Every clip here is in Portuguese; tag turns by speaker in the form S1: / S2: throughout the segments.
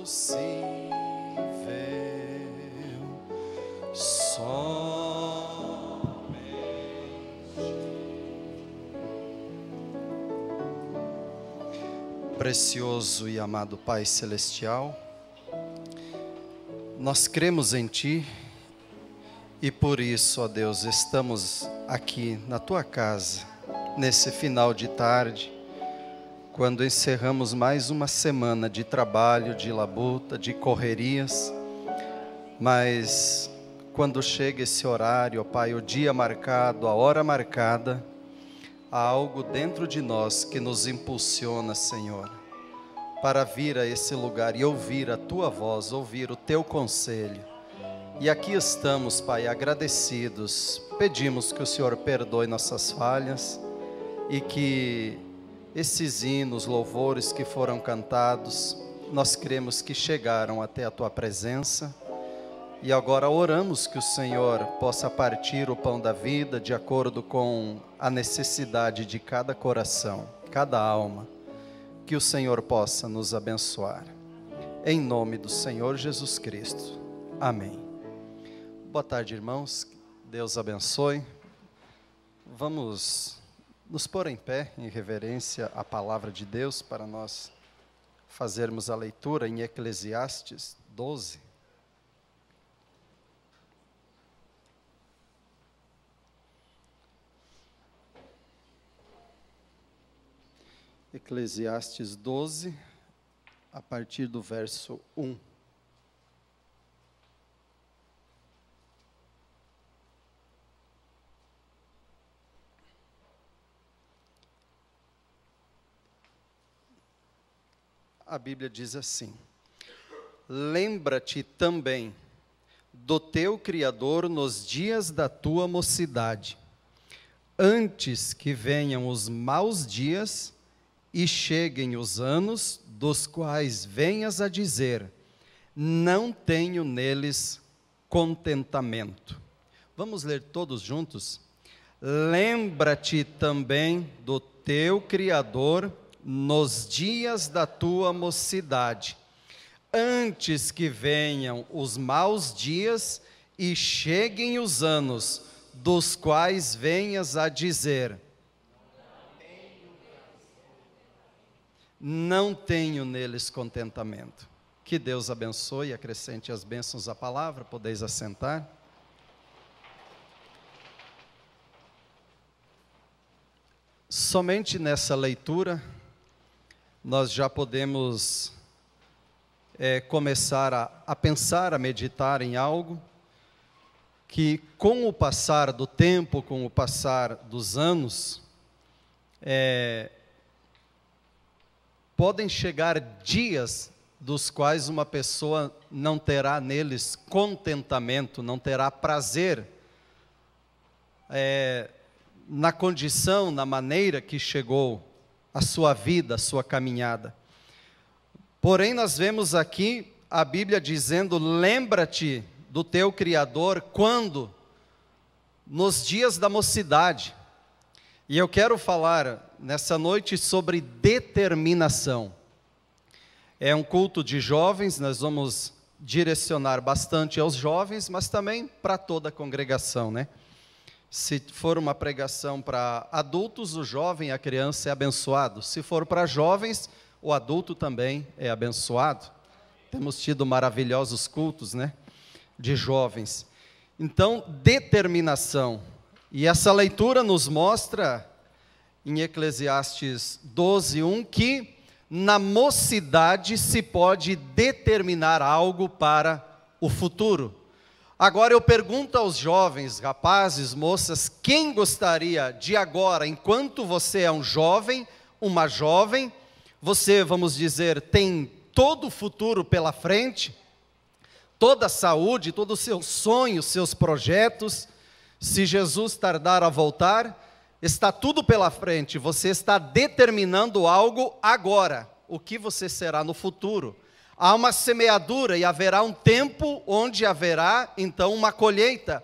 S1: possível.
S2: só precioso e amado Pai celestial, nós cremos em ti e por isso, ó Deus, estamos aqui na tua casa nesse final de tarde quando encerramos mais uma semana de trabalho, de labuta, de correrias, mas quando chega esse horário, ó Pai, o dia marcado, a hora marcada, há algo dentro de nós que nos impulsiona, Senhor, para vir a esse lugar e ouvir a Tua voz, ouvir o Teu conselho. E aqui estamos, Pai, agradecidos. Pedimos que o Senhor perdoe nossas falhas e que esses hinos, louvores que foram cantados, nós cremos que chegaram até a tua presença. E agora oramos que o Senhor possa partir o pão da vida de acordo com a necessidade de cada coração, cada alma. Que o Senhor possa nos abençoar. Em nome do Senhor Jesus Cristo. Amém. Boa tarde, irmãos. Deus abençoe. Vamos nos pôr em pé em reverência à palavra de Deus para nós fazermos a leitura em Eclesiastes 12. Eclesiastes 12, a partir do verso 1. Bíblia diz assim: Lembra-te também do teu Criador nos dias da tua mocidade, antes que venham os maus dias e cheguem os anos dos quais venhas a dizer: Não tenho neles contentamento. Vamos ler todos juntos? Lembra-te também do teu Criador nos dias da tua mocidade, antes que venham os maus dias e cheguem os anos, dos quais venhas a dizer: Não tenho neles contentamento. Que Deus abençoe e acrescente as bênçãos à palavra, podeis assentar. Somente nessa leitura nós já podemos é, começar a, a pensar, a meditar em algo que, com o passar do tempo, com o passar dos anos, é, podem chegar dias dos quais uma pessoa não terá neles contentamento, não terá prazer é, na condição, na maneira que chegou a sua vida, a sua caminhada. Porém, nós vemos aqui a Bíblia dizendo: lembra-te do teu Criador quando? Nos dias da mocidade. E eu quero falar nessa noite sobre determinação. É um culto de jovens, nós vamos direcionar bastante aos jovens, mas também para toda a congregação, né? Se for uma pregação para adultos, o jovem, a criança é abençoado. Se for para jovens, o adulto também é abençoado. Temos tido maravilhosos cultos, né? De jovens. Então, determinação. E essa leitura nos mostra em Eclesiastes 12:1 que na mocidade se pode determinar algo para o futuro. Agora eu pergunto aos jovens, rapazes, moças, quem gostaria de agora, enquanto você é um jovem, uma jovem, você, vamos dizer, tem todo o futuro pela frente, toda a saúde, todos os seus sonhos, seus projetos, se Jesus tardar a voltar, está tudo pela frente, você está determinando algo agora, o que você será no futuro. Há uma semeadura e haverá um tempo onde haverá então uma colheita.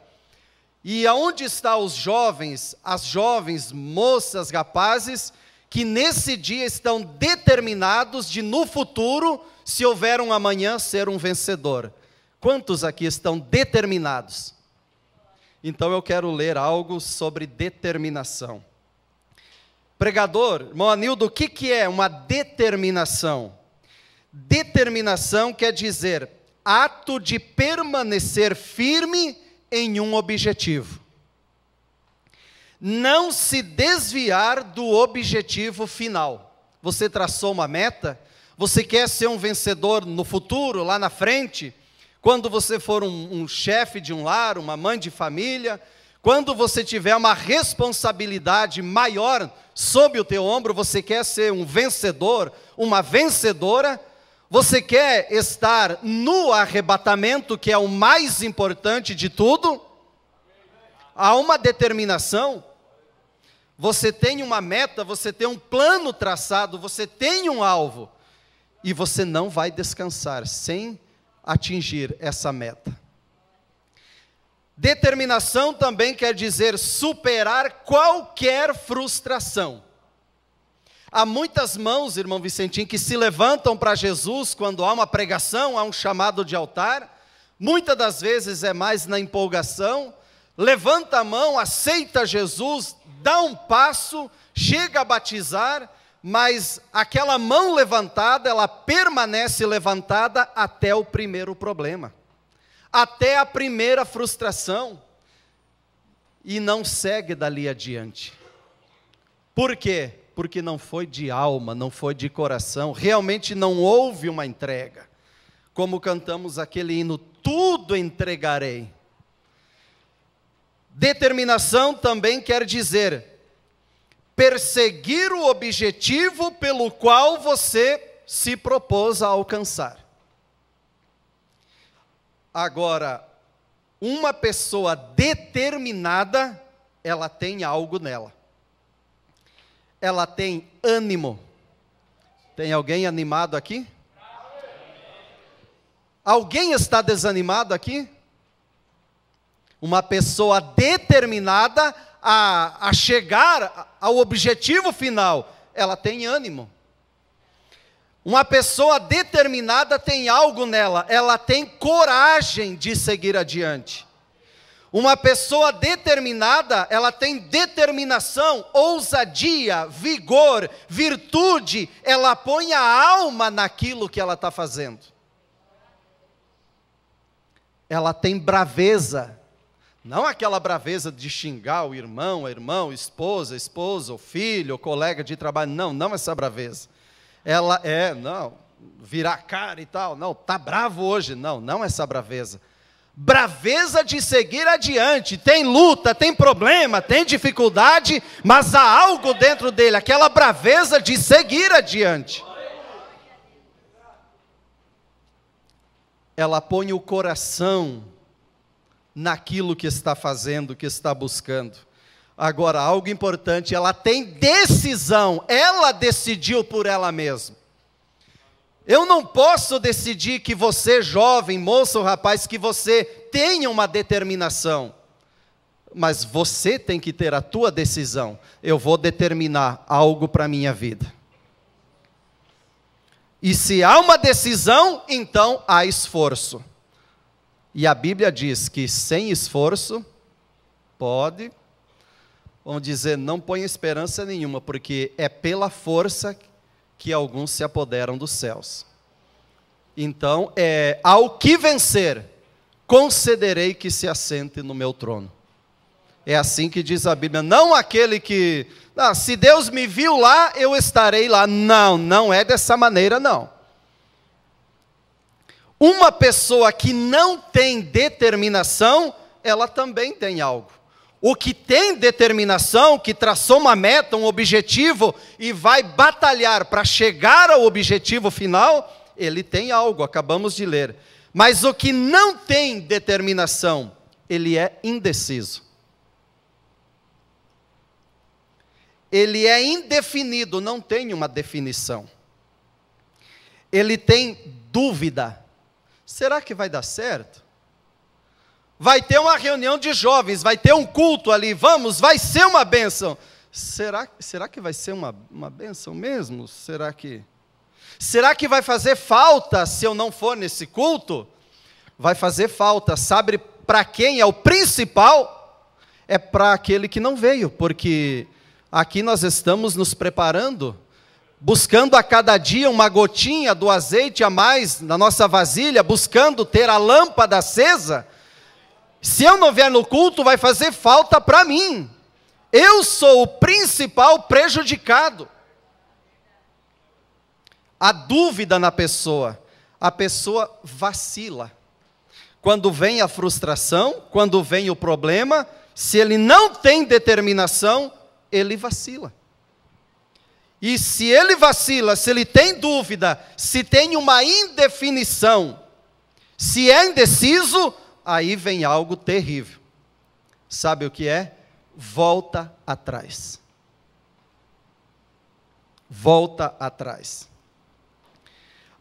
S2: E aonde estão os jovens, as jovens, moças, rapazes, que nesse dia estão determinados de no futuro, se houver um amanhã, ser um vencedor? Quantos aqui estão determinados? Então eu quero ler algo sobre determinação. Pregador, irmão Anildo, o que, que é uma determinação? Determinação quer dizer ato de permanecer firme em um objetivo. Não se desviar do objetivo final. Você traçou uma meta? Você quer ser um vencedor no futuro, lá na frente? Quando você for um, um chefe de um lar, uma mãe de família, quando você tiver uma responsabilidade maior sob o teu ombro, você quer ser um vencedor, uma vencedora, você quer estar no arrebatamento, que é o mais importante de tudo? Há uma determinação. Você tem uma meta, você tem um plano traçado, você tem um alvo. E você não vai descansar sem atingir essa meta. Determinação também quer dizer superar qualquer frustração. Há muitas mãos, irmão Vicentim, que se levantam para Jesus quando há uma pregação, há um chamado de altar. Muitas das vezes é mais na empolgação. Levanta a mão, aceita Jesus, dá um passo, chega a batizar, mas aquela mão levantada, ela permanece levantada até o primeiro problema, até a primeira frustração, e não segue dali adiante. Por quê? Porque não foi de alma, não foi de coração, realmente não houve uma entrega. Como cantamos aquele hino, tudo entregarei. Determinação também quer dizer perseguir o objetivo pelo qual você se propôs a alcançar. Agora, uma pessoa determinada, ela tem algo nela ela tem ânimo. Tem alguém animado aqui? Alguém está desanimado aqui? Uma pessoa determinada a, a chegar ao objetivo final, ela tem ânimo. Uma pessoa determinada tem algo nela, ela tem coragem de seguir adiante. Uma pessoa determinada, ela tem determinação, ousadia, vigor, virtude, ela põe a alma naquilo que ela está fazendo. Ela tem braveza, não aquela braveza de xingar o irmão, a irmã, a esposa, a esposa, o filho, o colega de trabalho, não, não essa braveza. Ela é, não, virar cara e tal, não, está bravo hoje, não, não essa braveza braveza de seguir adiante. Tem luta, tem problema, tem dificuldade, mas há algo dentro dele, aquela braveza de seguir adiante. Ela põe o coração naquilo que está fazendo, que está buscando. Agora, algo importante, ela tem decisão, ela decidiu por ela mesma. Eu não posso decidir que você, jovem, moça ou rapaz, que você tenha uma determinação. Mas você tem que ter a tua decisão. Eu vou determinar algo para a minha vida. E se há uma decisão, então há esforço. E a Bíblia diz que sem esforço, pode, vamos dizer, não põe esperança nenhuma, porque é pela força que alguns se apoderam dos céus. Então, é, ao que vencer, concederei que se assente no meu trono. É assim que diz a Bíblia. Não aquele que, ah, se Deus me viu lá, eu estarei lá. Não, não é dessa maneira, não. Uma pessoa que não tem determinação, ela também tem algo o que tem determinação, que traçou uma meta, um objetivo e vai batalhar para chegar ao objetivo final, ele tem algo, acabamos de ler. Mas o que não tem determinação, ele é indeciso. Ele é indefinido, não tem uma definição. Ele tem dúvida. Será que vai dar certo? vai ter uma reunião de jovens, vai ter um culto ali, vamos, vai ser uma bênção. Será, será que vai ser uma, uma bênção mesmo? Será que. Será que vai fazer falta se eu não for nesse culto? Vai fazer falta, sabe para quem é o principal? É para aquele que não veio, porque aqui nós estamos nos preparando, buscando a cada dia uma gotinha do azeite a mais na nossa vasilha, buscando ter a lâmpada acesa se eu não vier no culto, vai fazer falta para mim. Eu sou o principal prejudicado. A dúvida na pessoa, a pessoa vacila. Quando vem a frustração, quando vem o problema, se ele não tem determinação, ele vacila. E se ele vacila, se ele tem dúvida, se tem uma indefinição, se é indeciso, aí vem algo terrível. Sabe o que é? Volta atrás. Volta atrás.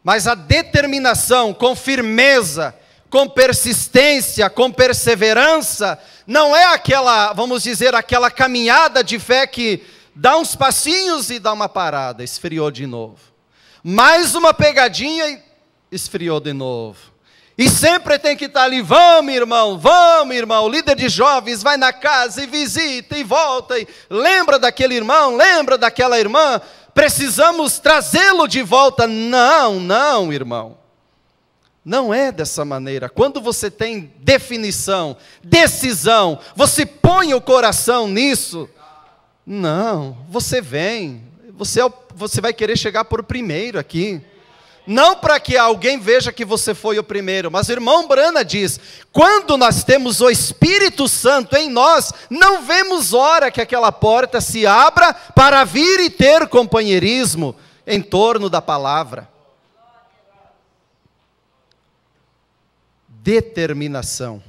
S2: Mas a determinação com firmeza, com persistência, com perseverança, não é aquela, vamos dizer, aquela caminhada de fé que dá uns passinhos e dá uma parada, esfriou de novo. Mais uma pegadinha e esfriou de novo e sempre tem que estar tá ali, vamos irmão, vamos irmão, o líder de jovens vai na casa e visita e volta, e lembra daquele irmão, lembra daquela irmã, precisamos trazê-lo de volta. Não, não, irmão. Não é dessa maneira. Quando você tem definição, decisão, você põe o coração nisso. Não, você vem. Você, é o, você vai querer chegar por primeiro aqui não para que alguém veja que você foi o primeiro, mas o irmão Brana diz: quando nós temos o Espírito Santo em nós, não vemos hora que aquela porta se abra para vir e ter companheirismo em torno da palavra. Determinação.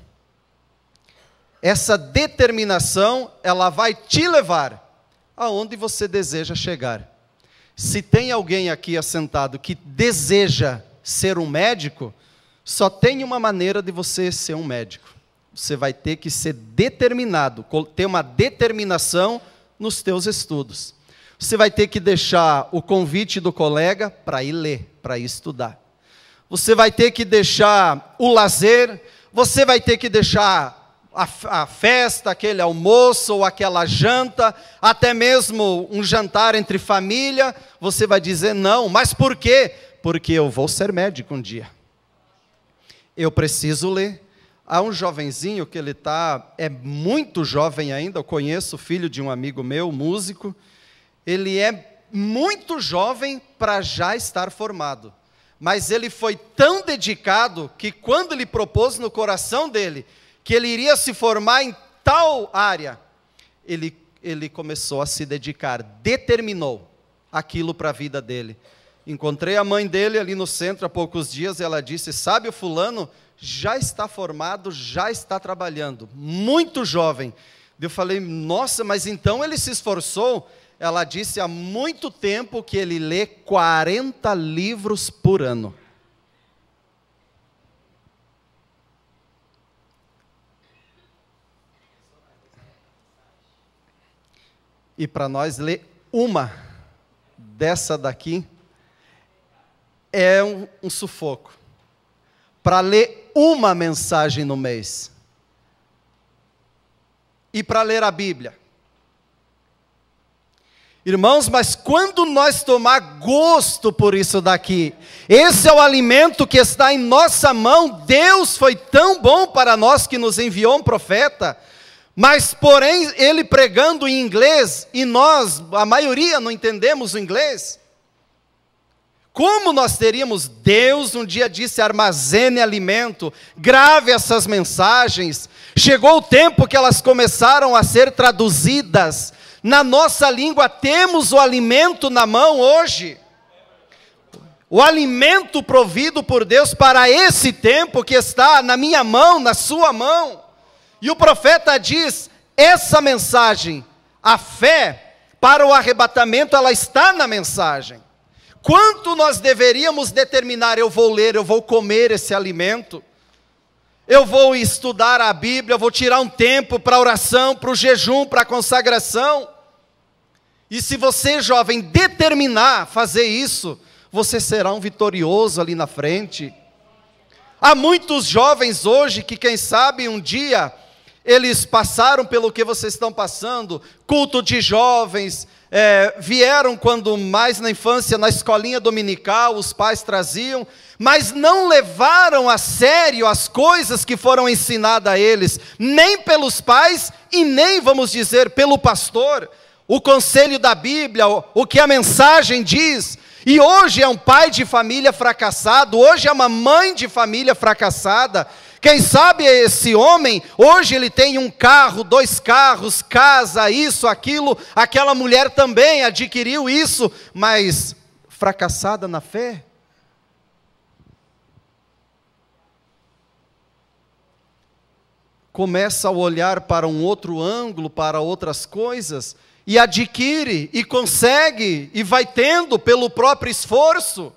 S2: Essa determinação, ela vai te levar aonde você deseja chegar. Se tem alguém aqui assentado que deseja ser um médico, só tem uma maneira de você ser um médico. Você vai ter que ser determinado, ter uma determinação nos teus estudos. Você vai ter que deixar o convite do colega para ir ler, para ir estudar. Você vai ter que deixar o lazer, você vai ter que deixar a, festa, aquele almoço ou aquela janta, até mesmo um jantar entre família, você vai dizer não. Mas por quê? Porque eu vou ser médico um dia. Eu preciso ler. Há um jovenzinho que ele tá é muito jovem ainda, eu conheço, o filho de um amigo meu, músico. Ele é muito jovem para já estar formado mas ele foi tão dedicado que quando ele propôs no coração dele, que ele iria se formar em tal área, ele, ele começou a se dedicar, determinou aquilo para a vida dele. Encontrei a mãe dele ali no centro há poucos dias e ela disse: Sabe, o fulano já está formado, já está trabalhando, muito jovem. Eu falei: Nossa, mas então ele se esforçou? Ela disse: Há muito tempo que ele lê 40 livros por ano. e para nós ler uma dessa daqui é um, um sufoco. Para ler uma mensagem no mês e para ler a Bíblia. Irmãos, mas quando nós tomar gosto por isso daqui, esse é o alimento que está em nossa mão. Deus foi tão bom para nós que nos enviou um profeta. Mas, porém, ele pregando em inglês, e nós, a maioria, não entendemos o inglês, como nós teríamos? Deus um dia disse: armazene alimento, grave essas mensagens. Chegou o tempo que elas começaram a ser traduzidas. Na nossa língua temos o alimento na mão hoje. O alimento provido por Deus para esse tempo que está na minha mão, na sua mão. E o profeta diz: essa mensagem, a fé para o arrebatamento, ela está na mensagem. Quanto nós deveríamos determinar? Eu vou ler, eu vou comer esse alimento, eu vou estudar a Bíblia, eu vou tirar um tempo para oração, para o jejum, para a consagração. E se você, jovem, determinar fazer isso, você será um vitorioso ali na frente. Há muitos jovens hoje que, quem sabe, um dia eles passaram pelo que vocês estão passando, culto de jovens, é, vieram quando mais na infância, na escolinha dominical, os pais traziam, mas não levaram a sério as coisas que foram ensinadas a eles, nem pelos pais e nem, vamos dizer, pelo pastor, o conselho da Bíblia, o, o que a mensagem diz. E hoje é um pai de família fracassado, hoje é uma mãe de família fracassada, quem sabe esse homem, hoje ele tem um carro, dois carros, casa, isso, aquilo, aquela mulher também adquiriu isso, mas fracassada na fé? Começa a olhar para um outro ângulo, para outras coisas, e adquire, e consegue, e vai tendo pelo próprio esforço.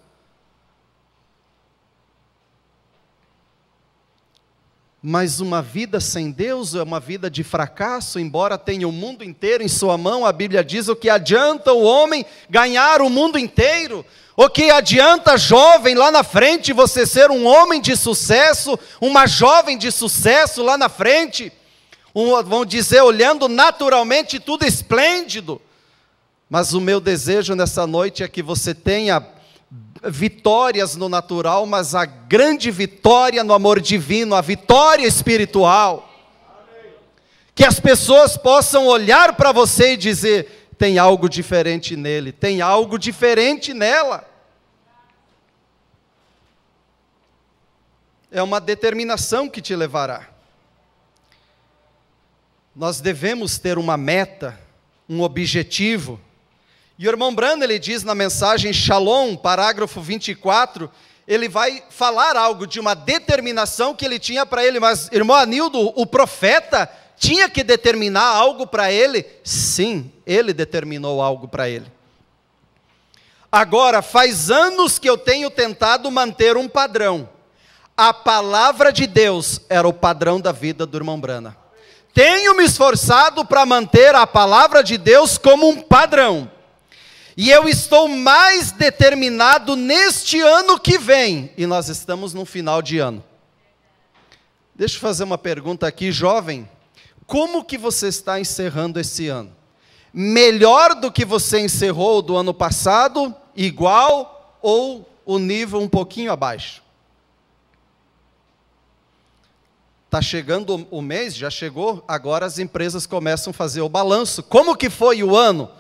S2: Mas uma vida sem Deus é uma vida de fracasso, embora tenha o mundo inteiro em sua mão. A Bíblia diz o que adianta o homem ganhar o mundo inteiro? O que adianta, jovem, lá na frente você ser um homem de sucesso, uma jovem de sucesso lá na frente? Um, vão dizer, olhando naturalmente tudo esplêndido. Mas o meu desejo nessa noite é que você tenha vitórias no natural, mas a grande vitória no amor divino, a vitória espiritual. Que as pessoas possam olhar para você e dizer: tem algo diferente nele, tem algo diferente nela. É uma determinação que te levará. Nós devemos ter uma meta, um objetivo e o irmão Brando, ele diz na mensagem Shalom, parágrafo 24, ele vai falar algo de uma determinação que ele tinha para ele, mas irmão Anildo, o profeta tinha que determinar algo para ele? Sim, ele determinou algo para ele. Agora, faz anos que eu tenho tentado manter um padrão. A palavra de Deus era o padrão da vida do irmão Brana. Tenho me esforçado para manter a palavra de Deus como um padrão. E eu estou mais determinado neste ano que vem. E nós estamos no final de ano. Deixa eu fazer uma pergunta aqui, jovem. Como que você está encerrando esse ano? Melhor do que você encerrou do ano passado, igual ou o nível um pouquinho abaixo? Está chegando o mês, já chegou, agora as empresas começam a fazer o balanço. Como que foi o ano?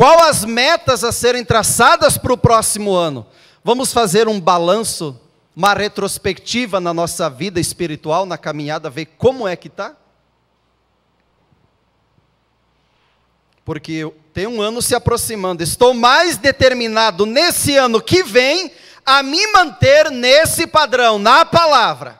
S2: Qual as metas a serem traçadas para o próximo ano? Vamos fazer um balanço, uma retrospectiva na nossa vida espiritual, na caminhada, ver como é que está? Porque tem um ano se aproximando, estou mais determinado nesse ano que vem a me manter nesse padrão, na palavra.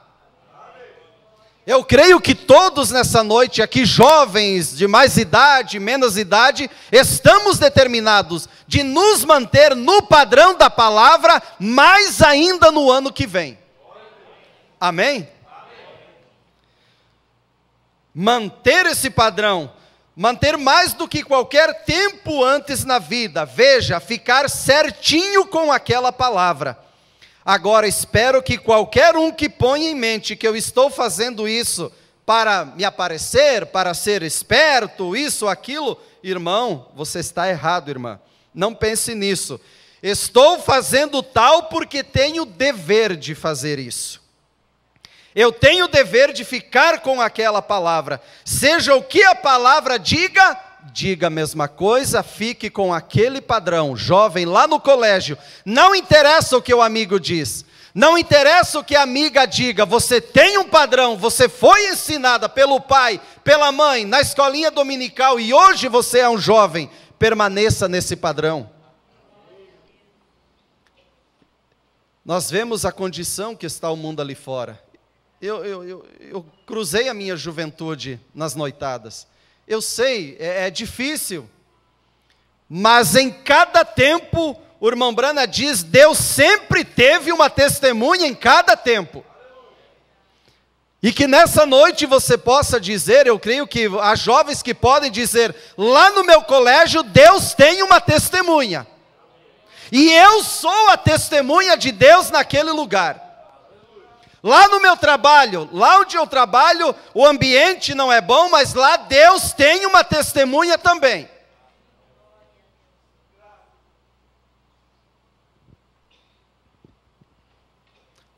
S2: Eu creio que todos nessa noite aqui, jovens de mais idade, menos idade, estamos determinados de nos manter no padrão da palavra, mais ainda no ano que vem. Amém? Manter esse padrão, manter mais do que qualquer tempo antes na vida, veja, ficar certinho com aquela palavra. Agora espero que qualquer um que ponha em mente que eu estou fazendo isso para me aparecer, para ser esperto, isso, aquilo, irmão, você está errado, irmã. Não pense nisso. Estou fazendo tal porque tenho dever de fazer isso. Eu tenho o dever de ficar com aquela palavra. Seja o que a palavra diga, diga a mesma coisa, fique com aquele padrão, jovem lá no colégio. Não interessa o que o amigo diz, não interessa o que a amiga diga, você tem um padrão, você foi ensinada pelo pai, pela mãe, na escolinha dominical e hoje você é um jovem, permaneça nesse padrão. Nós vemos a condição que está o mundo ali fora. Eu, eu, eu, eu cruzei a minha juventude nas noitadas. Eu sei, é, é difícil. Mas em cada tempo, o irmão Brana diz: Deus sempre teve uma testemunha em cada tempo. E que nessa noite você possa dizer, eu creio que há jovens que podem dizer, lá no meu colégio Deus tem uma testemunha. E eu sou a testemunha de Deus naquele lugar. Lá no meu trabalho, lá onde eu trabalho, o ambiente não é bom, mas lá Deus tem uma testemunha também.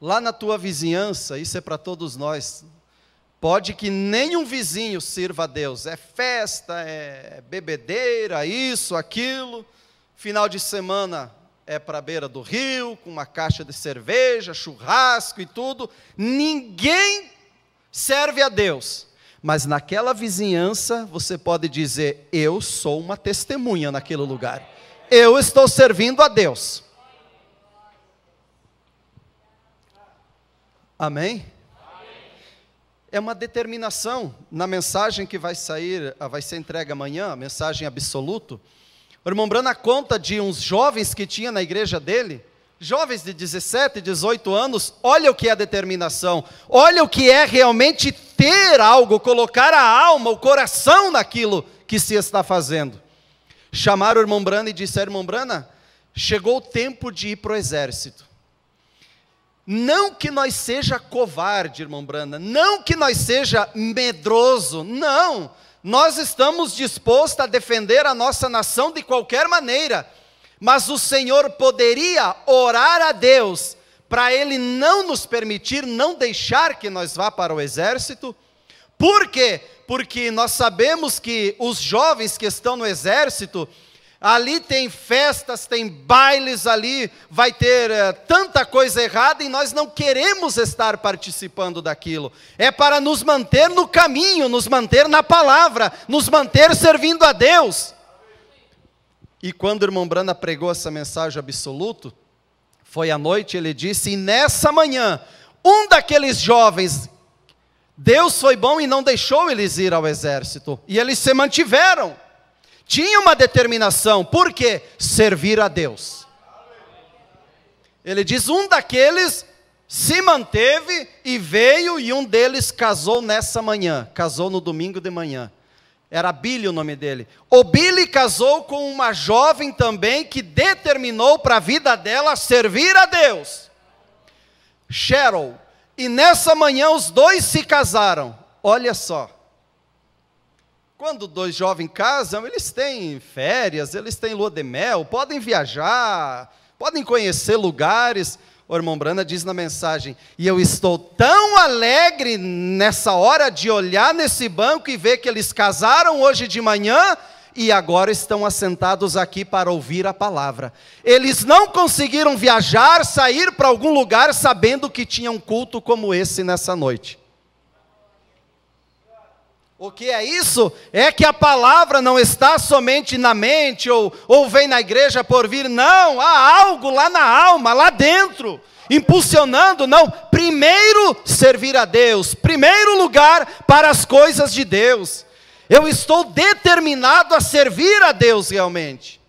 S2: Lá na tua vizinhança, isso é para todos nós. Pode que nenhum vizinho sirva a Deus. É festa, é bebedeira, isso, aquilo. Final de semana, é para a beira do rio, com uma caixa de cerveja, churrasco e tudo. Ninguém serve a Deus. Mas naquela vizinhança, você pode dizer: Eu sou uma testemunha naquele lugar. Eu estou servindo a Deus. Amém? é uma determinação na mensagem que vai sair, vai ser entregue amanhã, a mensagem absoluto. O irmão Brana conta de uns jovens que tinha na igreja dele, jovens de 17, 18 anos, olha o que é determinação, olha o que é realmente ter algo, colocar a alma, o coração naquilo que se está fazendo. Chamaram o irmão Brana e disseram: Irmão Brana, chegou o tempo de ir para o exército. Não que nós seja covarde, irmão Brana, não que nós seja medroso, não nós estamos dispostos a defender a nossa nação de qualquer maneira, mas o Senhor poderia orar a Deus para Ele não nos permitir, não deixar que nós vá para o exército. Por quê? Porque nós sabemos que os jovens que estão no exército, ali tem festas, tem bailes, ali vai ter é, tanta coisa errada e nós não queremos estar participando daquilo. É para nos manter no caminho, nos manter na palavra, nos manter servindo a Deus. E quando o irmão Branda pregou essa mensagem absoluto, foi à noite, ele disse: E nessa manhã, um daqueles jovens, Deus foi bom e não deixou eles ir ao exército, e eles se mantiveram tinha uma determinação, por quê? Servir a Deus. Ele diz: um daqueles se manteve e veio, e um deles casou nessa manhã, casou no domingo de manhã. Era Billy o nome dele. O Billy casou com uma jovem também que determinou para a vida dela servir a Deus. Cheryl. E nessa manhã os dois se casaram. Olha só. Quando dois jovens casam, eles têm férias, eles têm lua de mel, podem viajar, podem conhecer lugares. O irmão Brana diz na mensagem: E eu estou tão alegre nessa hora de olhar nesse banco e ver que eles casaram hoje de manhã e agora estão assentados aqui para ouvir a palavra. Eles não conseguiram viajar, sair para algum lugar sabendo que tinha um culto como esse nessa noite. O que é isso? É que a palavra não está somente na mente ou, ou vem na igreja por vir, não, há algo lá na alma, lá dentro, impulsionando, não, primeiro servir a Deus, primeiro lugar para as coisas de Deus. Eu estou determinado a servir a Deus realmente.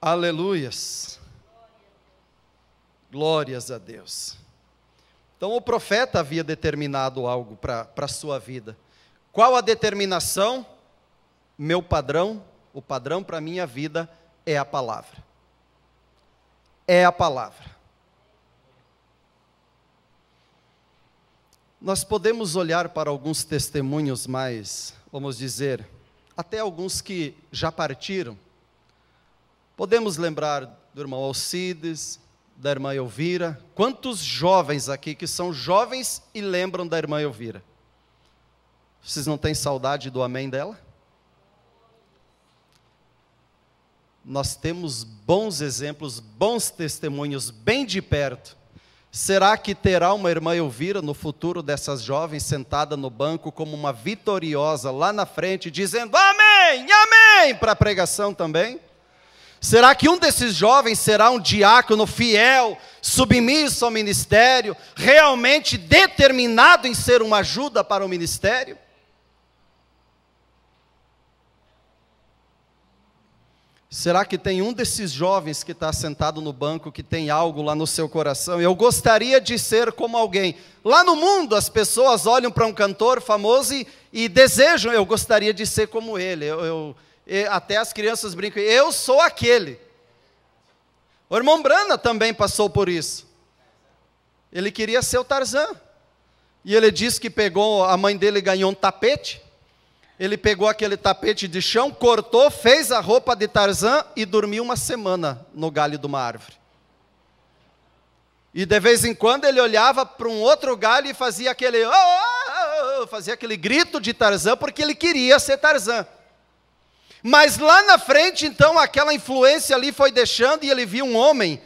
S2: Aleluias. Glórias a Deus. Então o profeta havia determinado algo para a sua vida. Qual a determinação? Meu padrão, o padrão para a minha vida é a palavra. É a palavra. Nós podemos olhar para alguns testemunhos mais, vamos dizer, até alguns que já partiram. Podemos lembrar do irmão Alcides, da irmã Elvira. Quantos jovens aqui que são jovens e lembram da irmã Elvira? Vocês não têm saudade do amém dela? Nós temos bons exemplos, bons testemunhos, bem de perto. Será que terá uma irmã Elvira no futuro dessas jovens sentada no banco como uma vitoriosa lá na frente, dizendo amém, amém para a pregação também? Será que um desses jovens será um diácono fiel, submisso ao ministério, realmente determinado em ser uma ajuda para o ministério? Será que tem um desses jovens que está sentado no banco que tem algo lá no seu coração? Eu gostaria de ser como alguém. Lá no mundo, as pessoas olham para um cantor famoso e, e desejam, eu gostaria de ser como ele. Eu, eu, até as crianças brincam, eu sou aquele. O irmão Brana também passou por isso. Ele queria ser o Tarzan. E ele disse que pegou, a mãe dele ganhou um tapete. Ele pegou aquele tapete de chão, cortou, fez a roupa de Tarzan e dormiu uma semana no galho de uma árvore. E de vez em quando ele olhava para um outro galho e fazia aquele, oh, oh, oh, oh" fazia aquele grito de Tarzan porque ele queria ser Tarzan. Mas lá na frente, então, aquela influência ali foi deixando e ele viu um homem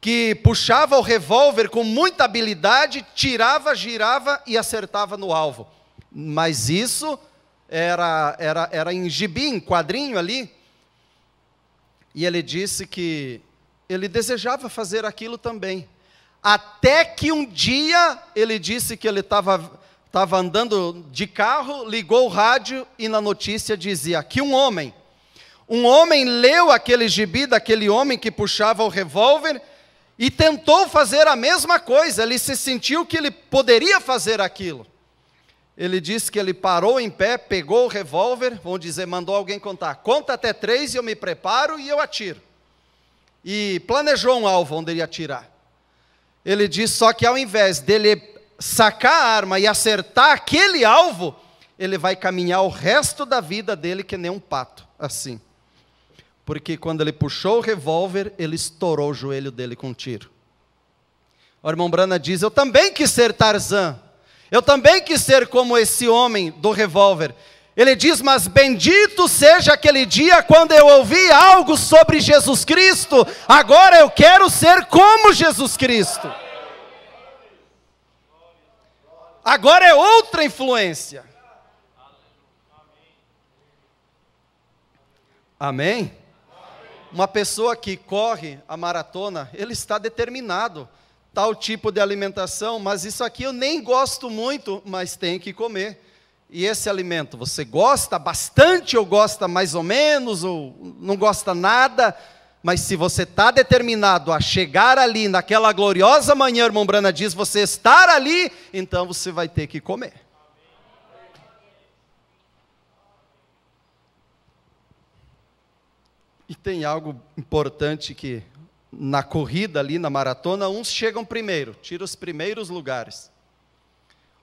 S2: que puxava o revólver com muita habilidade, tirava, girava e acertava no alvo. Mas isso era, era, era em gibi, em quadrinho ali. E ele disse que ele desejava fazer aquilo também. Até que um dia ele disse que ele estava estava andando de carro, ligou o rádio e na notícia dizia que um homem, um homem leu aquele gibi daquele homem que puxava o revólver e tentou fazer a mesma coisa, ele se sentiu que ele poderia fazer aquilo. Ele disse que ele parou em pé, pegou o revólver, vão dizer, mandou alguém contar, conta até três e eu me preparo e eu atiro. E planejou um alvo onde ele ia atirar. Ele disse só que ao invés dele sacar a arma e acertar aquele alvo, ele vai caminhar o resto da vida dele que nem um pato, assim. Porque quando ele puxou o revólver, ele estourou o joelho dele com um tiro. O irmão Brana diz: Eu também quis ser Tarzan. Eu também quis ser como esse homem do revólver. Ele diz: Mas bendito seja aquele dia quando eu ouvi algo sobre Jesus Cristo. Agora eu quero ser como Jesus Cristo. Agora é outra influência. Amém? Uma pessoa que corre a maratona, ele está determinado. Tal tipo de alimentação, mas isso aqui eu nem gosto muito, mas tem que comer. E esse alimento, você gosta bastante ou gosta mais ou menos, ou não gosta nada? Mas se você está determinado a chegar ali naquela gloriosa manhã, irmão Brana diz, você estar ali, então você vai ter que comer. E tem algo importante que na corrida ali, na maratona, uns chegam primeiro, tiram os primeiros lugares.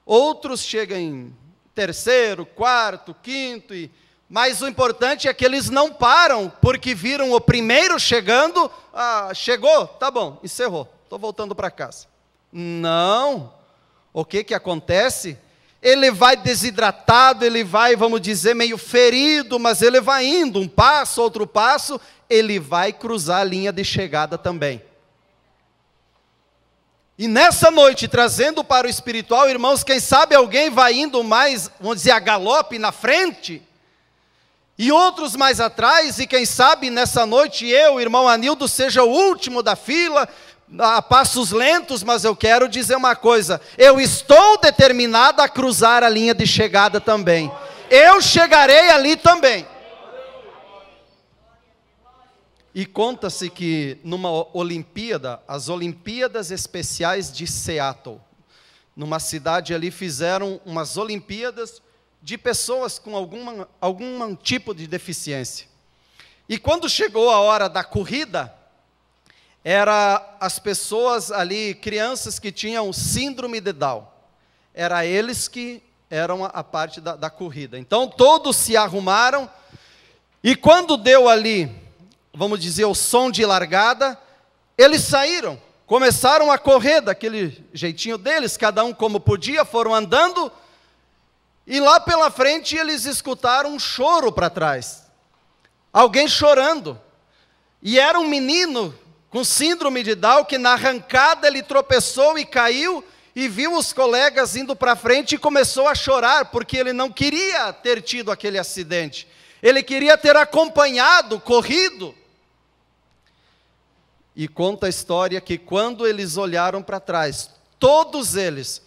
S2: Outros chegam em terceiro, quarto, quinto e mas o importante é que eles não param, porque viram o primeiro chegando, ah, chegou, tá bom, encerrou, estou voltando para casa. Não. O que que acontece? Ele vai desidratado, ele vai, vamos dizer, meio ferido, mas ele vai indo, um passo, outro passo, ele vai cruzar a linha de chegada também. E nessa noite, trazendo para o espiritual, irmãos, quem sabe alguém vai indo mais, vamos dizer, a galope na frente, e outros mais atrás, e quem sabe nessa noite eu, irmão Anildo, seja o último da fila, a passos lentos, mas eu quero dizer uma coisa: eu estou determinado a cruzar a linha de chegada também. Eu chegarei ali também. E conta-se que numa Olimpíada, as Olimpíadas Especiais de Seattle, numa cidade ali, fizeram umas Olimpíadas de pessoas com alguma, algum tipo de deficiência. E quando chegou a hora da corrida, era as pessoas ali, crianças que tinham síndrome de Down, era eles que eram a, parte da, da corrida. Então todos se arrumaram, e quando deu ali, vamos dizer, o som de largada, eles saíram, começaram a correr daquele jeitinho deles, cada um como podia, foram andando e lá pela frente eles escutaram um choro para trás. Alguém chorando. E era um menino com síndrome de Down que na arrancada ele tropeçou e caiu e viu os colegas indo para frente e começou a chorar porque ele não queria ter tido aquele acidente. Ele queria ter acompanhado, corrido. E conta a história que quando eles olharam para trás, todos eles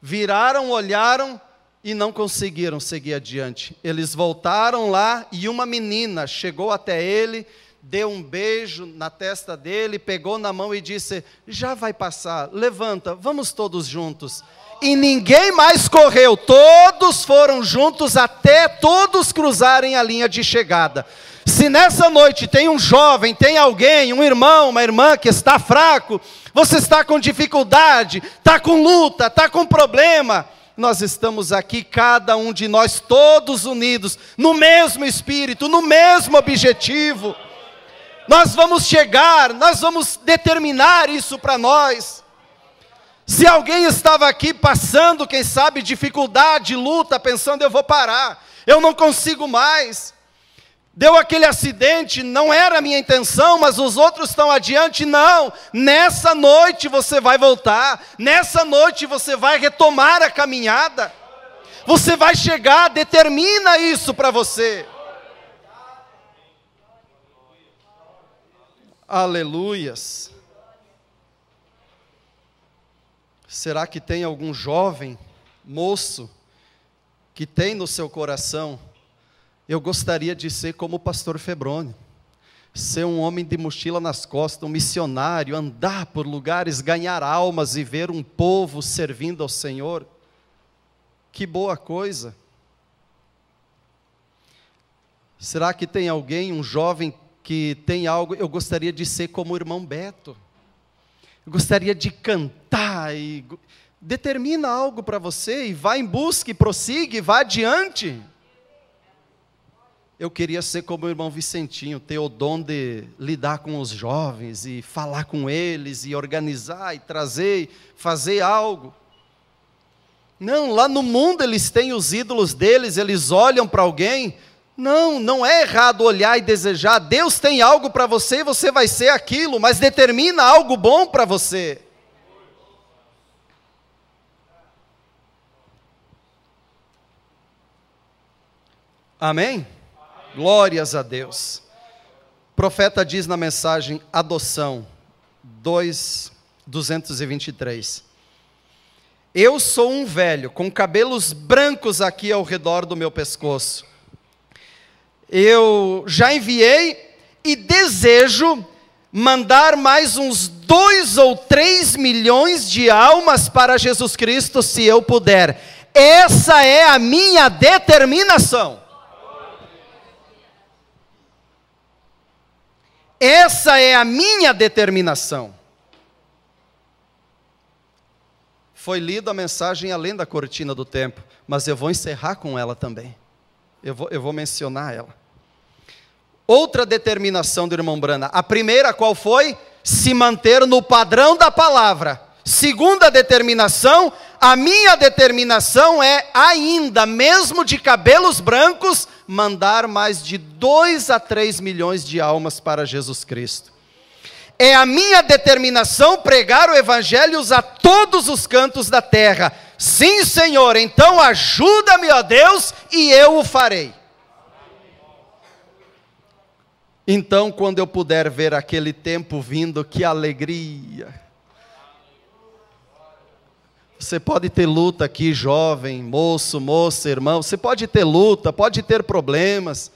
S2: viraram, olharam e não conseguiram seguir adiante. Eles voltaram lá e uma menina chegou até ele, deu um beijo na testa dele, pegou na mão e disse: Já vai passar, levanta, vamos todos juntos. E ninguém mais correu, todos foram juntos até todos cruzarem a linha de chegada. Se nessa noite tem um jovem, tem alguém, um irmão, uma irmã que está fraco, você está com dificuldade, está com luta, está com problema, nós estamos aqui, cada um de nós, todos unidos, no mesmo espírito, no mesmo objetivo. Nós vamos chegar, nós vamos determinar isso para nós. Se alguém estava aqui passando, quem sabe, dificuldade, luta, pensando, eu vou parar, eu não consigo mais, Deu aquele acidente, não era a minha intenção, mas os outros estão adiante. Não, nessa noite você vai voltar, nessa noite você vai retomar a caminhada, você vai chegar, determina isso para você. Aleluias. Será que tem algum jovem, moço, que tem no seu coração eu gostaria de ser como o pastor Febrônio, ser um homem de mochila nas costas, um missionário, andar por lugares, ganhar almas e ver um povo servindo ao Senhor. Que boa coisa! Será que tem alguém, um jovem que tem algo? Eu gostaria de ser como o irmão Beto. Eu gostaria de cantar e determina algo para você e vá em busca e prossiga e vá adiante. Eu queria ser como o irmão Vicentinho, ter o dom de lidar com os jovens e falar com eles e organizar e trazer, fazer algo. Não, lá no mundo eles têm os ídolos deles, eles olham para alguém. Não, não é errado olhar e desejar. Deus tem algo para você e você vai ser aquilo, mas determina algo bom para você. Amém? Glórias a Deus. O profeta diz na mensagem Adoção 2, 223. Eu sou um velho, com cabelos brancos aqui ao redor do meu pescoço. Eu já enviei e desejo mandar mais uns dois ou três milhões de almas para Jesus Cristo, se eu puder. Essa é a minha determinação. Essa é a minha determinação. Foi lida a mensagem além da cortina do tempo, mas eu vou encerrar com ela também. Eu vou, eu vou mencionar ela. Outra determinação do irmão Brana. A primeira qual foi? Se manter no padrão da palavra. Segunda determinação, a minha determinação é ainda, mesmo de cabelos brancos, mandar mais de 2 a 3 milhões de almas para Jesus Cristo. É a minha determinação pregar o Evangelho a todos os cantos da terra. Sim, Senhor, então ajuda-me, ó Deus, e eu o farei. Então, quando eu puder ver aquele tempo vindo, que alegria! Você pode ter luta aqui, jovem, moço, moça, irmão. Você pode ter luta, pode ter problemas,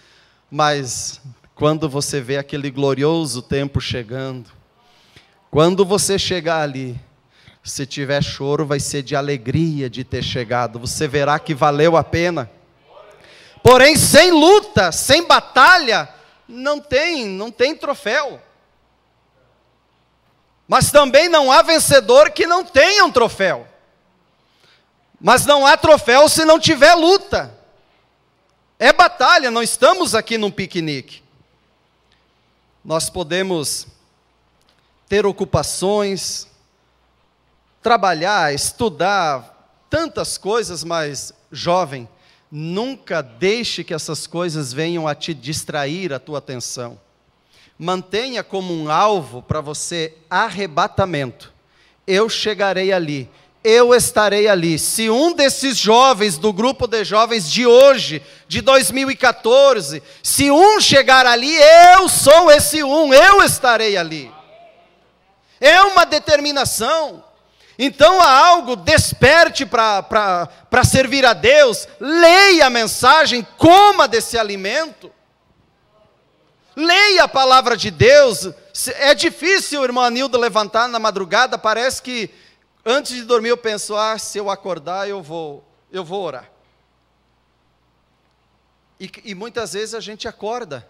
S2: mas quando você vê aquele glorioso tempo chegando, quando você chegar ali, se tiver choro, vai ser de alegria de ter chegado. Você verá que valeu a pena. Porém, sem luta, sem batalha, não tem, não tem troféu. Mas também não há vencedor que não tenha um troféu. Mas não há troféu se não tiver luta. É batalha, não estamos aqui num piquenique. Nós podemos ter ocupações, trabalhar, estudar, tantas coisas, mas, jovem, nunca deixe que essas coisas venham a te distrair a tua atenção. Mantenha como um alvo para você arrebatamento. Eu chegarei ali eu estarei ali. Se um desses jovens do grupo de jovens de hoje, de 2014, se um chegar ali, eu sou esse um, eu estarei ali. É uma determinação. Então há algo, desperte para servir a Deus, leia a mensagem, coma desse alimento. Leia a palavra de Deus. É difícil, irmão Anildo, levantar na madrugada, parece que Antes de dormir, eu penso: ah, se eu acordar, eu vou, eu vou orar. E, e muitas vezes a gente acorda,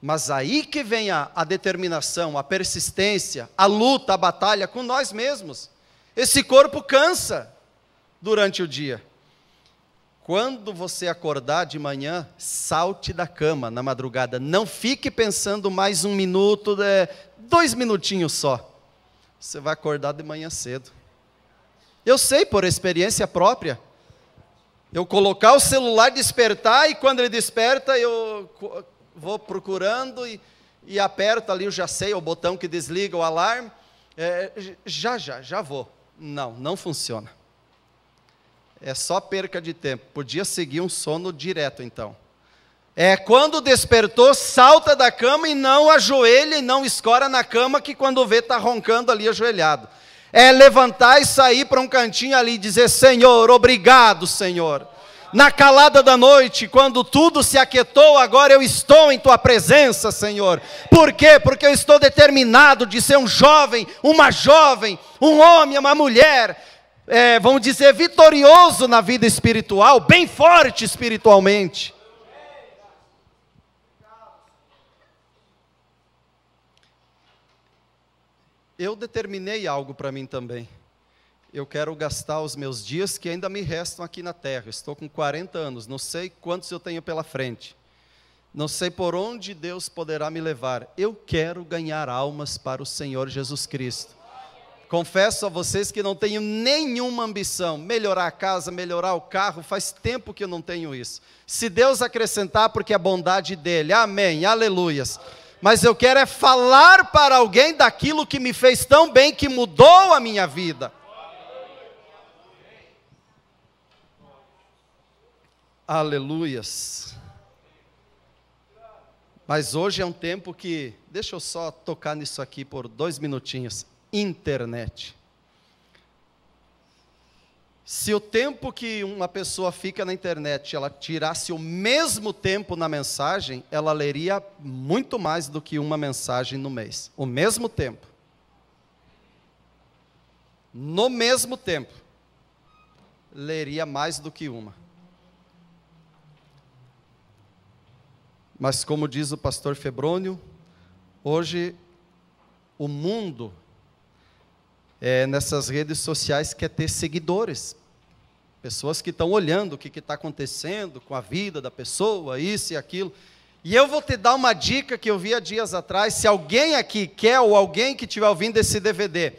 S2: mas aí que vem a, a determinação, a persistência, a luta, a batalha com nós mesmos. Esse corpo cansa durante o dia. Quando você acordar de manhã, salte da cama na madrugada. Não fique pensando mais um minuto, é, dois minutinhos só. Você vai acordar de manhã cedo. Eu sei por experiência própria. Eu colocar o celular, despertar, e quando ele desperta, eu vou procurando e, e aperto ali, eu já sei, o botão que desliga o alarme. É, já, já, já vou. Não, não funciona. É só perca de tempo. Podia seguir um sono direto, então. É quando despertou, salta da cama e não ajoelha e não escora na cama, que quando vê está roncando ali ajoelhado é levantar e sair para um cantinho ali e dizer: Senhor, obrigado, Senhor. Na calada da noite, quando tudo se aquietou, agora eu estou em tua presença, Senhor. Por quê? Porque eu estou determinado de ser um jovem, uma jovem, um homem, uma mulher, é, eh, vamos dizer, vitorioso na vida espiritual, bem forte espiritualmente. eu determinei algo para mim também. Eu quero gastar os meus dias que ainda me restam aqui na terra. Estou com 40 anos, não sei quantos eu tenho pela frente. Não sei por onde Deus poderá me levar. Eu quero ganhar almas para o Senhor Jesus Cristo. Confesso a vocês que não tenho nenhuma ambição. Melhorar a casa, melhorar o carro, faz tempo que eu não tenho isso. Se Deus acrescentar, porque é a bondade dele. Amém. Aleluias mas eu quero é falar para alguém daquilo que me fez tão bem, que mudou a minha vida. Aleluias. Mas hoje é um tempo que, deixa eu só tocar nisso aqui por dois minutinhos. Internet. Se o tempo que uma pessoa fica na internet, ela tirasse o mesmo tempo na mensagem, ela leria muito mais do que uma mensagem no mês. O mesmo tempo. No mesmo tempo, leria mais do que uma. Mas como diz o pastor Febrônio, hoje o mundo é, nessas redes sociais quer ter seguidores. Pessoas que estão olhando o que está acontecendo com a vida da pessoa, isso e aquilo. E eu vou te dar uma dica que eu vi há dias atrás. Se alguém aqui quer, ou alguém que estiver ouvindo esse DVD,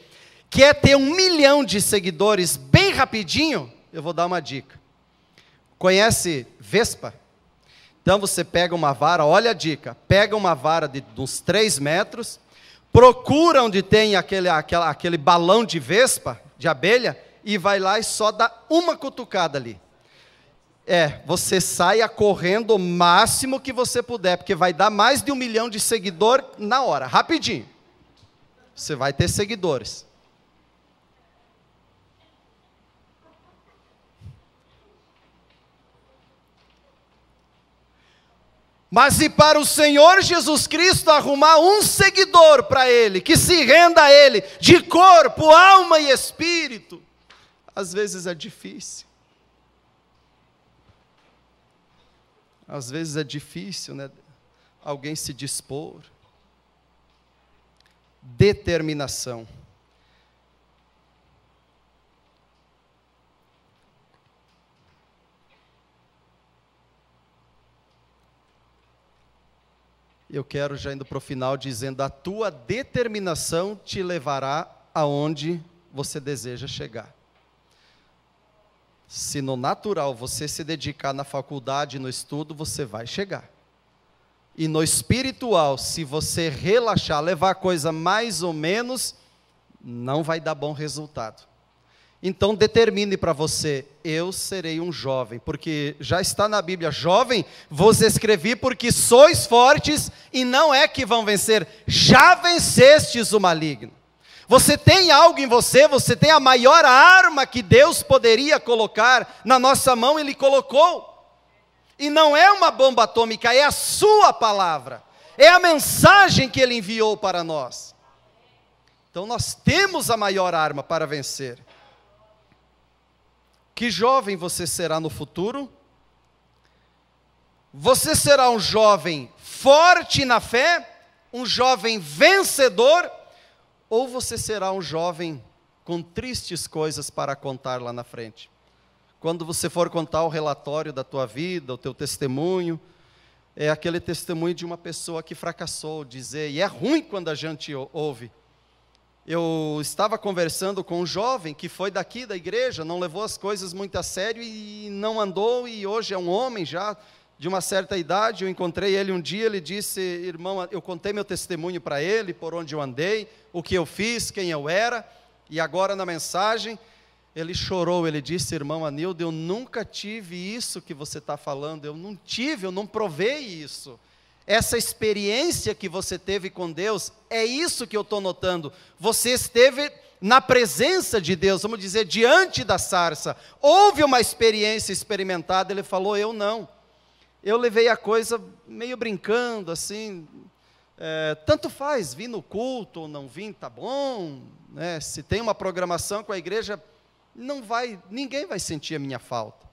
S2: quer ter um milhão de seguidores bem rapidinho, eu vou dar uma dica. Conhece Vespa? Então você pega uma vara, olha a dica: pega uma vara de uns 3 metros procura onde tem aquele, aquela, aquele balão de vespa, de abelha, e vai lá e só dá uma cutucada ali. É, você saia correndo o máximo que você puder, porque vai dar mais de um milhão de seguidor na hora, rapidinho. Você vai ter seguidores. Mas e para o Senhor Jesus Cristo arrumar um seguidor para ele, que se renda a ele de corpo, alma e espírito, às vezes é difícil. Às vezes é difícil, né? Alguém se dispor. Determinação. eu quero, já indo para o final, dizendo: a tua determinação te levará aonde você deseja chegar. Se no natural você se dedicar na faculdade, no estudo, você vai chegar. E no espiritual, se você relaxar, levar a coisa mais ou menos, não vai dar bom resultado. Então determine para você, eu serei um jovem, porque já está na Bíblia, jovem, vos escrevi porque sois fortes e não é que vão vencer, já vencestes o maligno. Você tem algo em você, você tem a maior arma que Deus poderia colocar na nossa mão, Ele colocou. E não é uma bomba atômica, é a Sua palavra, é a mensagem que Ele enviou para nós. Então nós temos a maior arma para vencer. Que jovem você será no futuro? Você será um jovem forte na fé, um jovem vencedor, ou você será um jovem com tristes coisas para contar lá na frente? Quando você for contar o relatório da tua vida, o teu testemunho, é aquele testemunho de uma pessoa que fracassou, dizer, e é ruim quando a gente ouve eu estava conversando com um jovem que foi daqui da igreja, não levou as coisas muito a sério e não andou, e hoje é um homem já de uma certa idade. Eu encontrei ele um dia, ele disse: Irmão, eu contei meu testemunho para ele, por onde eu andei, o que eu fiz, quem eu era, e agora na mensagem. Ele chorou, ele disse, irmão Anildo, eu nunca tive isso que você está falando, eu não tive, eu não provei isso essa experiência que você teve com Deus, é isso que eu estou notando. Você esteve na presença de Deus, vamos dizer, diante da sarça. Houve uma experiência experimentada, ele falou: Eu não. Eu levei a coisa meio brincando, assim. É, tanto faz, vim no culto ou não vim, tá bom. Né? Se tem uma programação com a igreja, não vai, ninguém vai sentir a minha falta.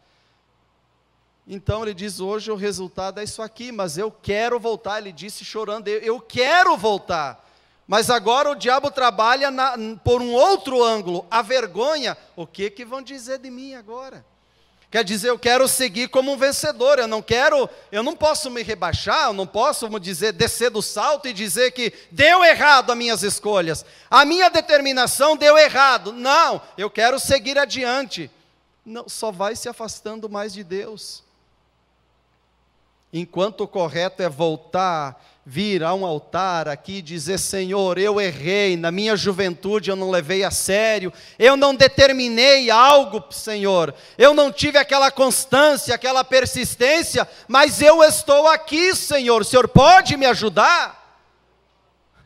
S2: Então ele diz: hoje o resultado é isso aqui, mas eu quero voltar. Ele disse chorando: eu quero voltar. Mas agora o diabo trabalha na, por um outro ângulo, a vergonha. O que que vão dizer de mim agora? Quer dizer, eu quero seguir como um vencedor. Eu não quero, eu não posso me rebaixar, eu não posso me dizer descer do salto e dizer que deu errado as minhas escolhas. A minha determinação deu errado. Não, eu quero seguir adiante. Não, só vai se afastando mais de Deus enquanto o correto é voltar, vir a um altar aqui e dizer: Senhor, eu errei, na minha juventude eu não levei a sério, eu não determinei algo, Senhor, eu não tive aquela constância, aquela persistência, mas eu estou aqui, Senhor, o Senhor pode me ajudar?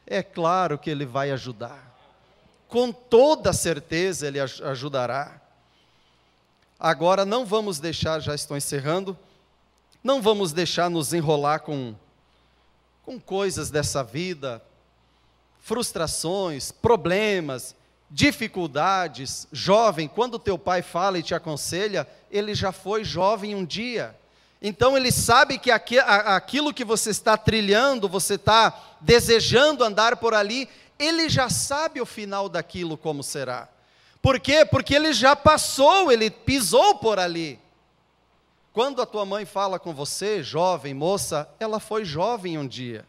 S2: É claro que Ele vai ajudar, com toda certeza Ele ajudará. Agora não vamos deixar, já estou encerrando não vamos deixar nos enrolar com, com coisas dessa vida, frustrações, problemas, dificuldades. Jovem, quando teu pai fala e te aconselha, ele já foi jovem um dia. Então ele sabe que aquilo que você está trilhando, você está desejando andar por ali, ele já sabe o final daquilo como será. Por quê? Porque ele já passou, ele pisou por ali. Quando a tua mãe fala com você, jovem, moça, ela foi jovem um dia.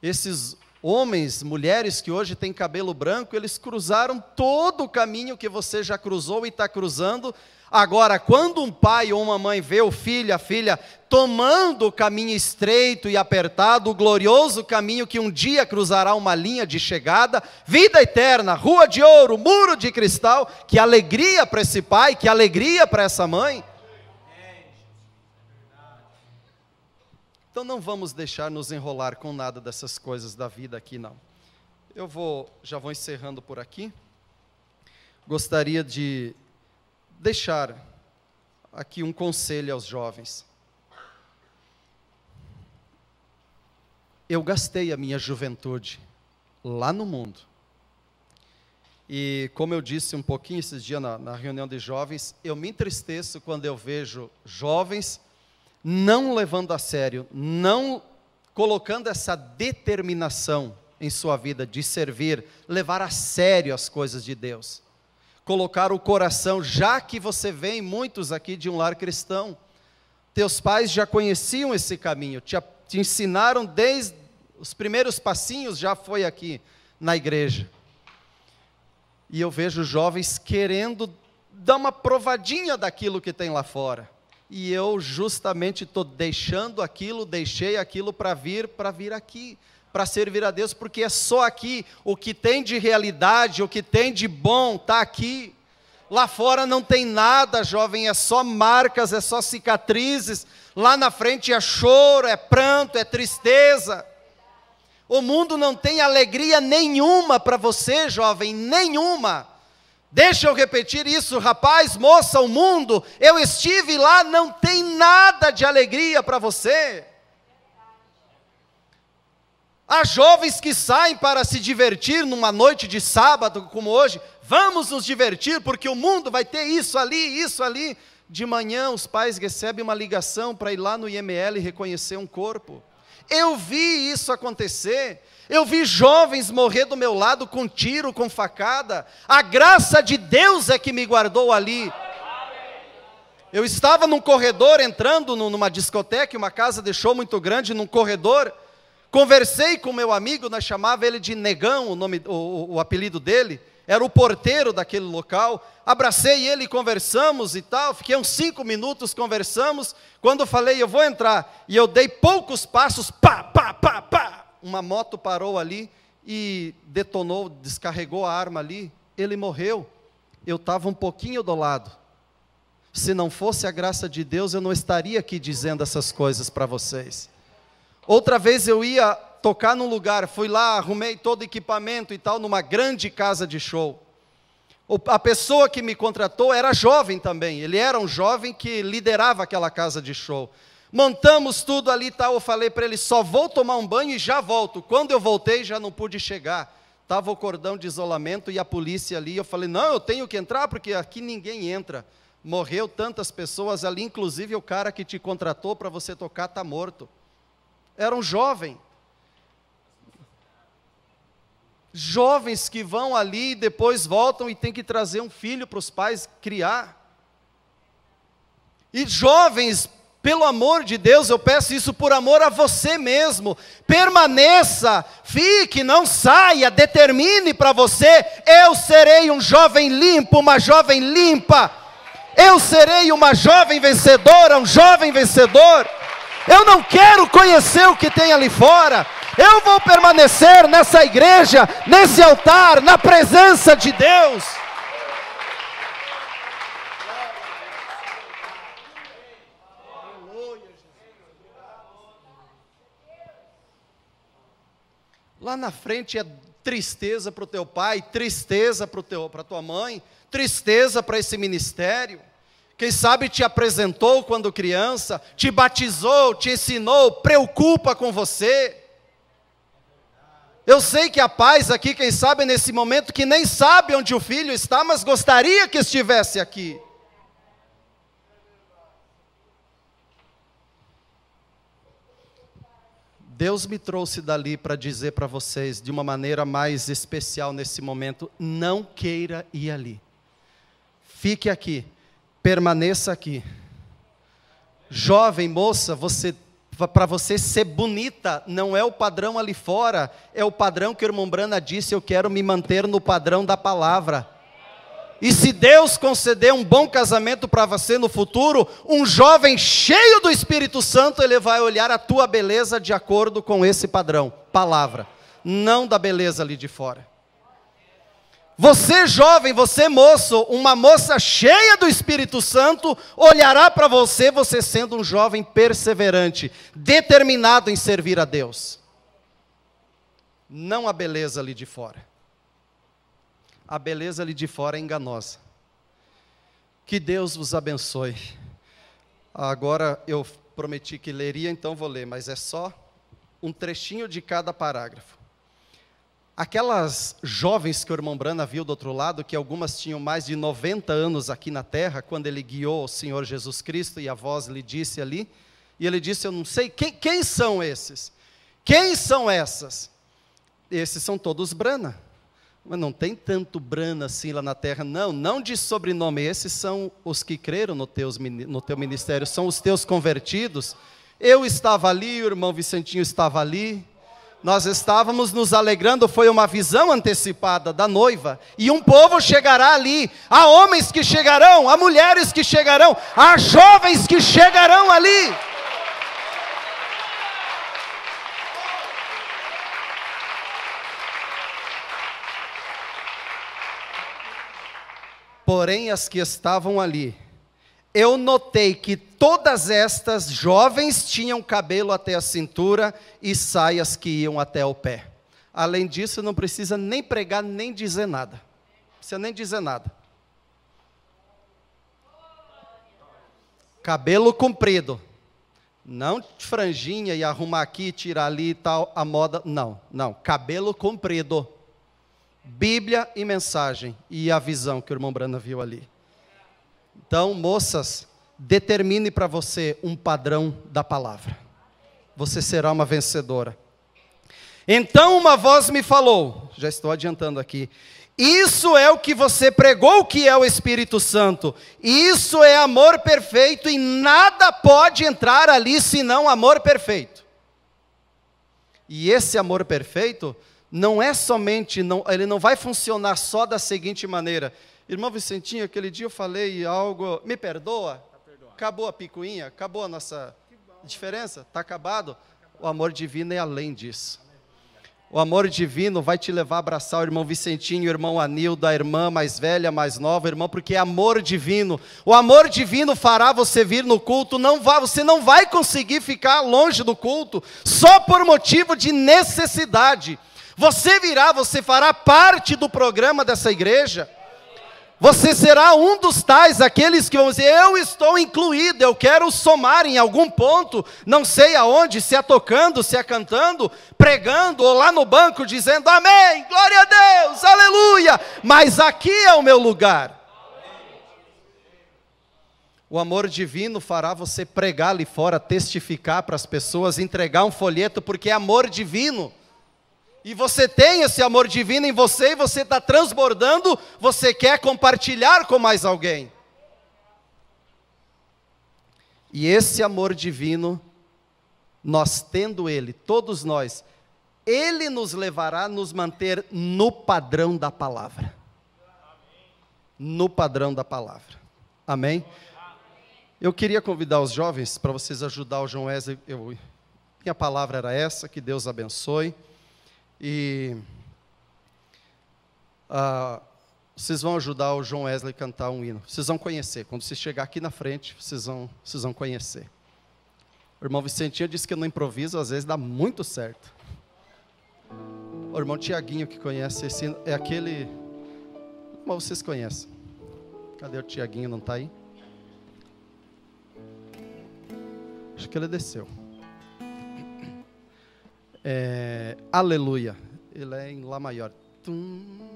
S2: Esses homens, mulheres que hoje têm cabelo branco, eles cruzaram todo o caminho que você já cruzou e está cruzando. Agora, quando um pai ou uma mãe vê o filho, a filha, tomando o caminho estreito e apertado, o glorioso caminho que um dia cruzará uma linha de chegada, vida eterna, rua de ouro, muro de cristal, que alegria para esse pai, que alegria para essa mãe. Então não vamos deixar nos enrolar com nada dessas coisas da vida aqui não. Eu vou já vou encerrando por aqui. Gostaria de deixar aqui um conselho aos jovens. Eu gastei a minha juventude lá no mundo. E como eu disse um pouquinho esses dias na, na reunião de jovens, eu me entristeço quando eu vejo jovens não levando a sério, não colocando essa determinação em sua vida de servir, levar a sério as coisas de Deus, colocar o coração, já que você vem, muitos aqui de um lar cristão, teus pais já conheciam esse caminho, te, te ensinaram desde os primeiros passinhos, já foi aqui na igreja. E eu vejo jovens querendo dar uma provadinha daquilo que tem lá fora e eu justamente estou deixando aquilo, deixei aquilo para vir, para vir aqui, para servir a Deus, porque é só aqui o que tem de realidade, o que tem de bom está aqui. Lá fora não tem nada, jovem, é só marcas, é só cicatrizes. Lá na frente é choro, é pranto, é tristeza. O mundo não tem alegria nenhuma para você, jovem, nenhuma. Deixa eu repetir isso, rapaz, moça, o mundo, eu estive lá, não tem nada de alegria para você. Há jovens que saem para se divertir numa noite de sábado como hoje, vamos nos divertir porque o mundo vai ter isso ali, isso ali. De manhã os pais recebem uma ligação para ir lá no IML reconhecer um corpo. Eu vi isso acontecer. Eu vi jovens morrer do meu lado com tiro, com facada. A graça de Deus é que me guardou ali. Eu estava num corredor entrando numa discoteca, uma casa deixou muito grande, num corredor. Conversei com meu amigo, nós chamava ele de Negão, o nome, o, o apelido dele. Era o porteiro daquele local. Abracei ele, conversamos e tal. Fiquei uns cinco minutos, conversamos. Quando falei, eu vou entrar, e eu dei poucos passos, pá, pá, pá, pá, uma moto parou ali e detonou, descarregou a arma ali, ele morreu. Eu estava um pouquinho do lado. Se não fosse a graça de Deus, eu não estaria aqui dizendo essas coisas para vocês. Outra vez eu ia tocar num lugar, fui lá, arrumei todo o equipamento e tal, numa grande casa de show. A pessoa que me contratou era jovem também, ele era um jovem que liderava aquela casa de show. Montamos tudo ali e tal. Eu falei para ele: só vou tomar um banho e já volto. Quando eu voltei, já não pude chegar. Estava o cordão de isolamento e a polícia ali. Eu falei: não, eu tenho que entrar porque aqui ninguém entra. Morreu tantas pessoas ali, inclusive o cara que te contratou para você tocar está morto. Era um jovem, jovens que vão ali e depois voltam e tem que trazer um filho para os pais criar. E jovens pelo amor de Deus, eu peço isso por amor a você mesmo. Permaneça, fique, não saia, determine para você: eu serei um jovem limpo, uma jovem limpa. Eu serei uma jovem vencedora, um jovem vencedor. Eu não quero conhecer o que tem ali fora. Eu vou permanecer nessa igreja, nesse altar, na presença de Deus. Lá na frente é tristeza para o teu pai, tristeza para a tua mãe, tristeza para esse ministério. Quem sabe te apresentou quando criança, te batizou, te ensinou, preocupa com você. Eu sei que a paz aqui, quem sabe nesse momento, que nem sabe onde o filho está, mas gostaria que estivesse aqui. Deus me trouxe dali para dizer para vocês de uma maneira mais especial nesse momento: não queira ir ali. Fique aqui, permaneça aqui. Jovem moça, você para você ser bonita, não é o padrão ali fora, é o padrão que o irmão Brana disse, eu quero me manter no padrão da palavra. E se Deus conceder um bom casamento para você no futuro, um jovem cheio do Espírito Santo, ele vai olhar a tua beleza de acordo com esse padrão. Palavra, não da beleza ali de fora. Você jovem, você moço, uma moça cheia do Espírito Santo olhará para você, você sendo um jovem perseverante, determinado em servir a Deus. Não a beleza ali de fora a beleza ali de fora é enganosa. Que Deus vos abençoe. Agora eu prometi que leria, então vou ler, mas é só um trechinho de cada parágrafo. Aquelas jovens que o irmão Brana viu do outro lado, que algumas tinham mais de 90 anos aqui na terra, quando ele guiou o Senhor Jesus Cristo e a voz lhe disse ali, e ele disse: Eu não sei quem, quem são esses, quem são essas? Esses são todos Brana. Mas não tem tanto brana assim lá na terra, não. Não de sobrenome. Esses são os que creram no, teus, no teu ministério, são os teus convertidos. Eu estava ali, o irmão Vicentinho estava ali. Nós estávamos nos alegrando, foi uma visão antecipada da noiva. E um povo chegará ali. Há homens que chegarão, há mulheres que chegarão, há jovens que chegarão ali. porém as que estavam ali, eu notei que todas estas jovens tinham cabelo até a cintura e saias que iam até o pé. Além disso, não precisa nem pregar nem dizer nada. Não precisa nem dizer nada. Cabelo comprido. Não franjinha e arrumar aqui, tirar ali e tal, a moda. Não, não. Cabelo comprido. Bíblia e mensagem e a visão que o irmão Brana viu ali. Então, moças, determine para você um padrão da palavra. Você será uma vencedora. Então uma voz me falou, já estou adiantando aqui. Isso é o que você pregou que é o Espírito Santo. Isso é amor perfeito e nada pode entrar ali senão amor perfeito. E esse amor perfeito não é somente, não, ele não vai funcionar só da seguinte maneira. Irmão Vicentinho, aquele dia eu falei algo, me perdoa? Tá acabou a picuinha? Acabou a nossa diferença? Está acabado? O amor divino é além disso. O amor divino vai te levar a abraçar o irmão Vicentinho, o irmão Anilda, a irmã mais velha, mais nova, irmão, porque é amor divino. O amor divino fará você vir no culto, não vai, você não vai conseguir ficar longe do culto só por motivo de necessidade. Você virá, você fará parte do programa dessa igreja. Você será um dos tais, aqueles que vão dizer: Eu estou incluído, eu quero somar em algum ponto, não sei aonde, se é tocando, se é cantando, pregando, ou lá no banco dizendo: Amém, glória a Deus, aleluia, mas aqui é o meu lugar. O amor divino fará você pregar ali fora, testificar para as pessoas, entregar um folheto, porque é amor divino e você tem esse amor divino em você e você está transbordando, você quer compartilhar com mais alguém. E esse amor divino, nós tendo ele, todos nós, ele nos levará a nos manter no padrão da palavra. No padrão da palavra. Amém? Eu queria convidar os jovens para vocês ajudar o João Wesley. Eu, minha palavra era essa, que Deus abençoe. E uh, vocês vão ajudar o João Wesley a cantar um hino. Vocês vão conhecer. Quando vocês chegar aqui na frente, vocês vão, vocês vão conhecer. O irmão Vicentinho disse que no improviso às vezes dá muito certo. O irmão Tiaguinho que conhece esse hino, é aquele. como vocês conhecem. Cadê o Tiaguinho? Não está aí? Acho que ele desceu. É, Aleluia. Ele é em Lá maior. Tum.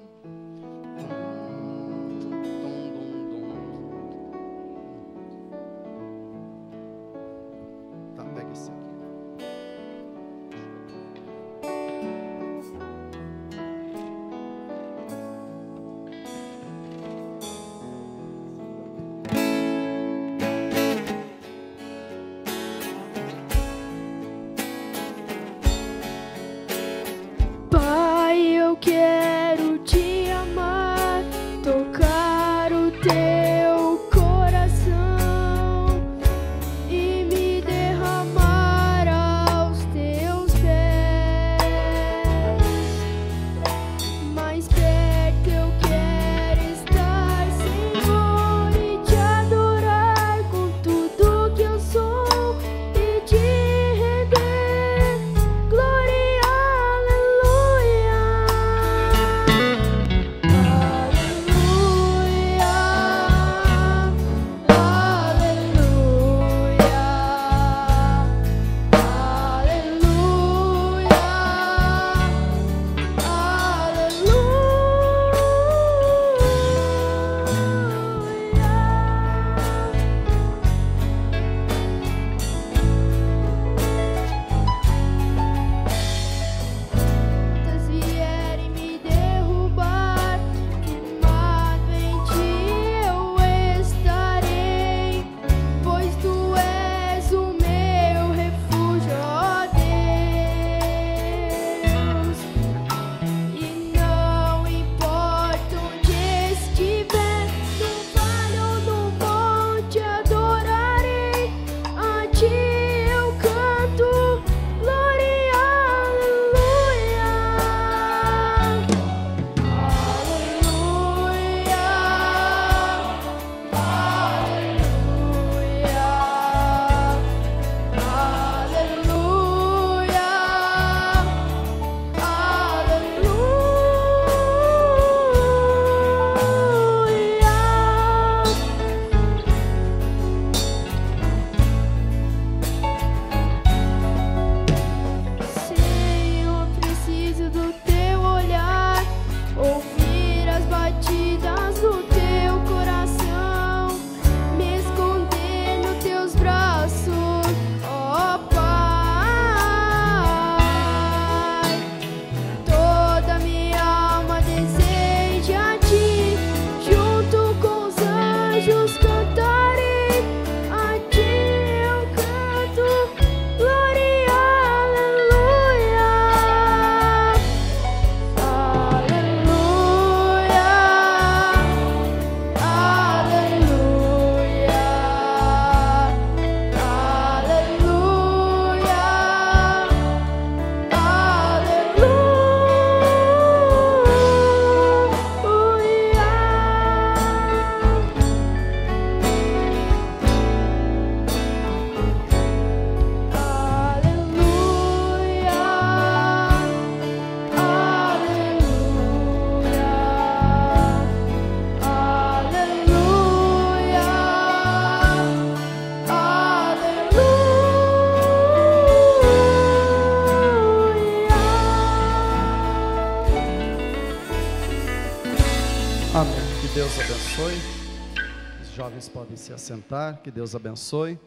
S2: sentar, que Deus abençoe.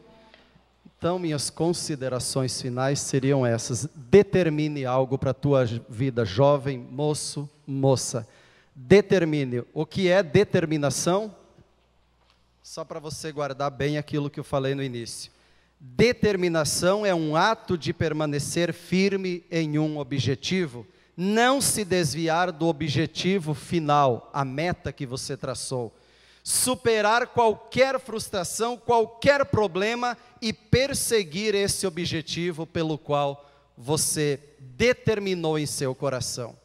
S2: Então, minhas considerações finais seriam essas: determine algo para a tua vida, jovem, moço, moça. Determine. O que é determinação? Só para você guardar bem aquilo que eu falei no início. Determinação é um ato de permanecer firme em um objetivo, não se desviar do objetivo final, a meta que você traçou superar qualquer frustração, qualquer problema e perseguir esse objetivo pelo qual você determinou em seu coração.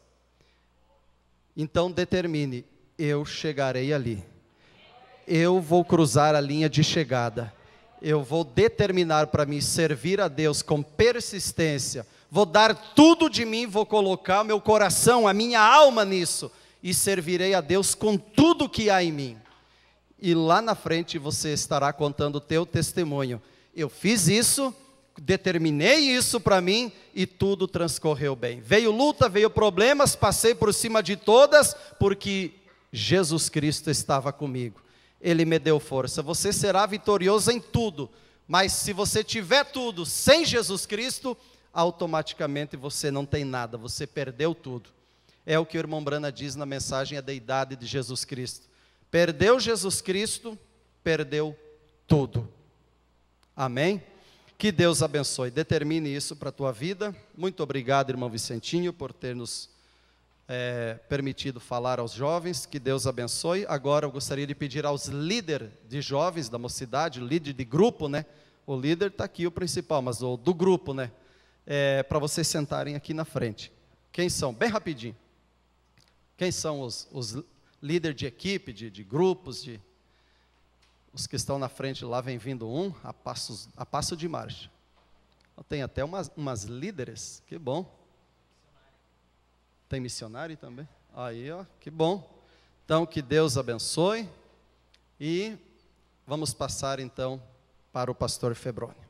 S2: Então determine: eu chegarei ali. Eu vou cruzar a linha de chegada. Eu vou determinar para mim servir a Deus com persistência. Vou dar tudo de mim, vou colocar meu coração, a minha alma nisso e servirei a Deus com tudo que há em mim e lá na frente você estará contando o teu testemunho. Eu fiz isso, determinei isso para mim e tudo transcorreu bem. Veio luta, veio problemas, passei por cima de todas, porque Jesus Cristo estava comigo. Ele me deu força. Você será vitorioso em tudo, mas se você tiver tudo sem Jesus Cristo, automaticamente você não tem nada, você perdeu tudo. É o que o irmão Brana diz na mensagem A Deidade de Jesus Cristo. Perdeu Jesus Cristo, perdeu tudo. Amém? Que Deus abençoe. Determine isso para a tua vida. Muito obrigado, irmão Vicentinho, por ter nos é, permitido falar aos jovens. Que Deus abençoe. Agora eu gostaria de pedir aos líderes de jovens da mocidade, líder de grupo, né? O líder está aqui, o principal, mas o do grupo, né? É, para vocês sentarem aqui na frente. Quem são? Bem rapidinho. Quem são os, os líder de equipe, de, de grupos, de os que estão na frente lá vem vindo um a, passos, a passo de marcha. Tem até umas, umas líderes, que bom. Tem missionário também? Aí, ó, que bom. Então, que Deus abençoe e vamos passar então para o pastor Febrônio.